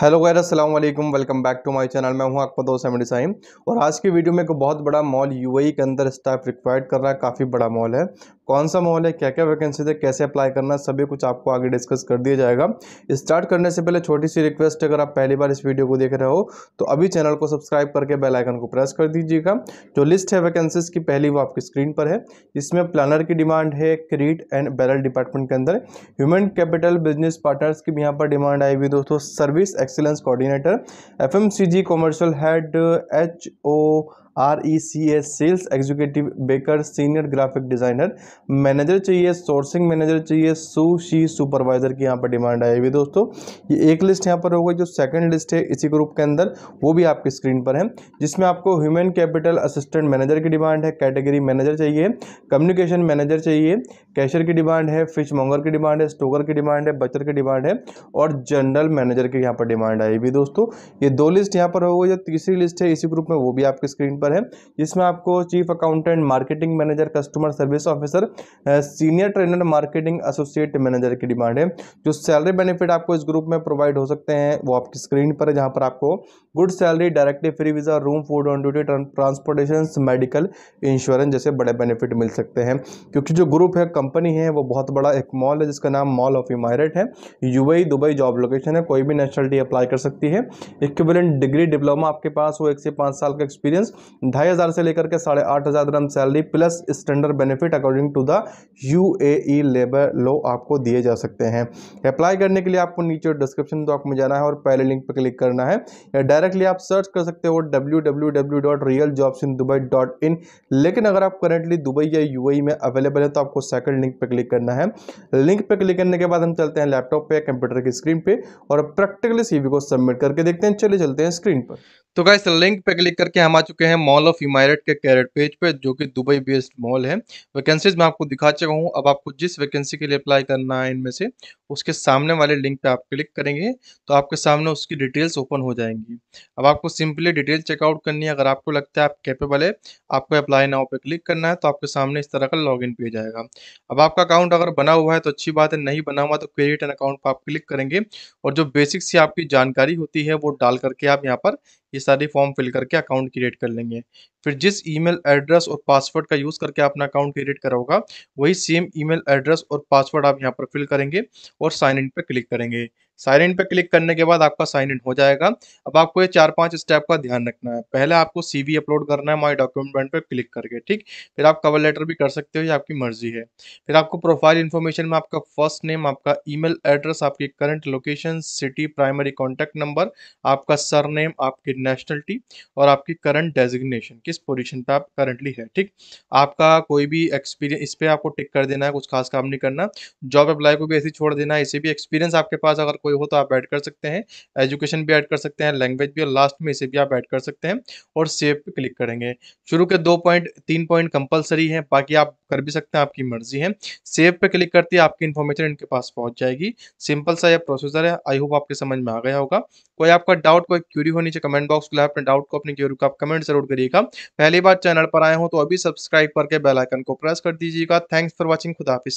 hello गैर अस्सलाम वालेकुम welcome back to my channel मैं हूं आपको दो अहमद साइम और आज की वीडियो में एक बहुत बड़ा मॉल यूएई के अंदर स्टाफ रिक्वायर्ड कर रहा है काफ़ी बड़ा मॉल है कौन सा मॉल है क्या क्या वैकेंसीज है कैसे अप्लाई करना सभी कुछ आपको आगे डिस्कस कर दिया जाएगा स्टार्ट करने से पहले छोटी सी रिक्वेस्ट अगर आप पहली बार इस वीडियो को देख रहे हो तो अभी चैनल को सब्सक्राइब करके बेलाइकन को प्रेस कर दीजिएगा जो लिस्ट है वैकेंसीज की पहली वो आपकी स्क्रीन पर है इसमें प्लानर की डिमांड है क्रीट एंड बैरल डिपार्टमेंट के अंदर ह्यूमन कैपिटल बिजनेस पार्टनर्स की भी यहाँ पर डिमांड आई हुई दोस्तों service excellence coordinator FMCG commercial head H O R E C S sales executive baker senior graphic designer manager चाहिए सोर्सिंग मैनेजर चाहिए सुशी सुपरवाइज़र की यहाँ पर डिमांड आई हुई दोस्तों ये एक लिस्ट यहाँ पर होगा जो सेकंड लिस्ट है इसी ग्रुप के अंदर वो भी आपकी स्क्रीन पर है जिसमें आपको ह्यूमन कैपिटल असिस्टेंट मैनेजर की डिमांड है कैटेगरी मैनेजर चाहिए कम्युनिकेशन मैनेजर चाहिए कैशर की डिमांड है फिश मॉन्गर की डिमांड है स्टोकर की डिमांड है बचर की डिमांड है और जनरल मैनेजर की यहाँ पर डिमांड आई भी दोस्तों ये दो लिस्ट यहाँ पर होगा जो तीसरी लिस्ट है इसी ग्रुप में वो भी आपके स्क्रीन पर है जिसमें आपको chief accountant marketing manager customer service officer senior trainer marketing associate manager की डिमांड है जो सैलरी बेनिफिट आपको इस ग्रुप में प्रोवाइड हो सकते हैं वो आपकी स्क्रीन पर है जहाँ पर आपको good salary directive free visa room food on duty transportation medical insurance जैसे बड़े बेनिफिट मिल सकते हैं क्योंकि जो ग्रुप है कंपनी है वो बहुत बड़ा एक मॉल है जिसका नाम मॉल ऑफ इमारेट है यूएई दुबई जॉब लोकेशन है कोई भी नेशनलिटी अप्लाई कर सकती है इक्विवेलेंट डिग्री डिप्लोमा आपके पास हो एक से पाँच साल का एक्सपीरियंस ढाई हज़ार से लेकर के साढ़े आठ हज़ार ग्राम salary plus standard benefit according to the U labour law आपको दिए जा सकते हैं अप्लाई करने के लिए आपको नीचे डिस्क्रिप्शन तो आपको जाना है और पहले लिंक पर क्लिक करना है या डायरेक्टली आप सर्च कर सकते हो डब्ल्यू लेकिन अगर आप करेंटली दुबई या यू e में अवेलेबल है तो आपको सेकंड लिंक पर क्लिक करना है लिंक पर क्लिक करने के बाद हम चलते हैं लैपटॉप पे कंप्यूटर की स्क्रीन पे और प्रैक्टिकली सीवी को सबमिट करके देखते हैं चले चलते हैं स्क्रीन पर तो गाइस लिंक पे क्लिक करके हम आ चुके हैं मॉल ऑफ इमारत के कैरेट पेज पे जो कि दुबई बेस्ड मॉल है वैकेंसीज मैं आपको दिखा चुका हूँ अब आपको जिस वैकेंसी के लिए अप्लाई करना है इनमें से उसके सामने वाले लिंक पे आप क्लिक करेंगे तो आपके सामने उसकी डिटेल्स ओपन हो जाएंगी अब आपको सिंपली डिटेल चेकआउट करनी है अगर आपको लगता है आप कैपेबल है आपको अप्लाई नाउ पर क्लिक करना है तो आपके सामने इस तरह का लॉग इन पेज आएगा अब आपका अकाउंट अगर बना हुआ है तो अच्छी बात है नहीं बना हुआ तो क्रेडिट एंड अकाउंट पर आप क्लिक करेंगे और जो बेसिक सी आप आपकी जानकारी होती है वो डाल करके आप यहाँ पर ये सारी फॉर्म फिल करके अकाउंट क्रिएट कर लेंगे फिर जिस ईमेल एड्रेस और पासवर्ड का यूज़ करके अपना अकाउंट क्रिएट कराओगा वही सेम ईमेल एड्रेस और पासवर्ड आप यहाँ पर फिल करेंगे और साइन इन पर क्लिक करेंगे साइन इन पे क्लिक करने के बाद आपका साइन इन हो जाएगा अब आपको ये चार पांच स्टेप का ध्यान रखना है पहले आपको सीवी अपलोड करना है माई डॉक्यूमेंट पर क्लिक करके ठीक फिर आप कवर लेटर भी कर सकते हो ये आपकी मर्जी है फिर आपको प्रोफाइल इन्फॉर्मेशन में आपका फर्स्ट नेम आपका ईमेल एड्रेस आपकी current location city primary contact number आपका सरनेम आपकी नेशनलिटी और आपकी करंट डेजिग्नेशन किस पोजिशन पर आप करंटली है ठीक आपका कोई भी एक्सपीरियंस इस पर आपको टिक कर देना है कुछ खास काम नहीं करना जॉब अप्लाई को भी ऐसे छोड़ देना है इसे भी एक्सपीरियंस आपके पास अगर कोई हो तो आप ऐड कर सकते हैं एजुकेशन भी ऐड कर सकते हैं लैंग्वेज भी और लास्ट में इसे भी आप ऐड कर सकते हैं और सेव पे क्लिक करेंगे शुरू के दो पॉइंट तीन पॉइंट कंपलसरी हैं बाकी आप कर भी सकते हैं आपकी मर्जी है सेव पे क्लिक करती है आपकी इन्फॉर्मेशन इनके पास पहुंच जाएगी सिंपल सा यह प्रोसीजर है आई होप आपके समझ में आ गया होगा कोई आपका डाउट कोई क्यूरी होनी चाहिए कमेंट बॉक्स खुला अपने डाउट को अपने क्यूरी को आप कमेंट जरूर करिएगा पहली बार चैनल पर आए हो तो अभी सब्सक्राइब करके बेलाइकन को प्रेस कर दीजिएगा थैंक्स फॉर वॉचिंग खुदाफिस